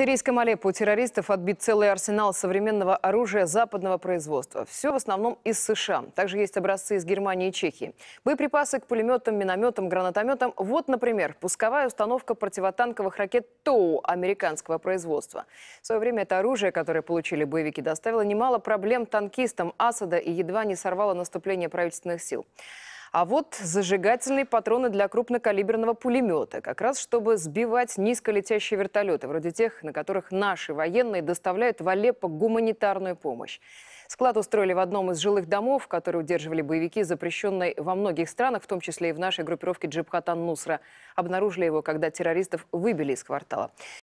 сирийском Алеппо у террористов отбит целый арсенал современного оружия западного производства. Все в основном из США. Также есть образцы из Германии и Чехии. Боеприпасы к пулеметам, минометам, гранатометам. Вот, например, пусковая установка противотанковых ракет ТОУ американского производства. В свое время это оружие, которое получили боевики, доставило немало проблем танкистам Асада и едва не сорвало наступление правительственных сил. А вот зажигательные патроны для крупнокалиберного пулемета, как раз чтобы сбивать низколетящие вертолеты, вроде тех, на которых наши военные доставляют в Алеппо гуманитарную помощь. Склад устроили в одном из жилых домов, который удерживали боевики, запрещенной во многих странах, в том числе и в нашей группировке Джибхатан Нусра. Обнаружили его, когда террористов выбили из квартала.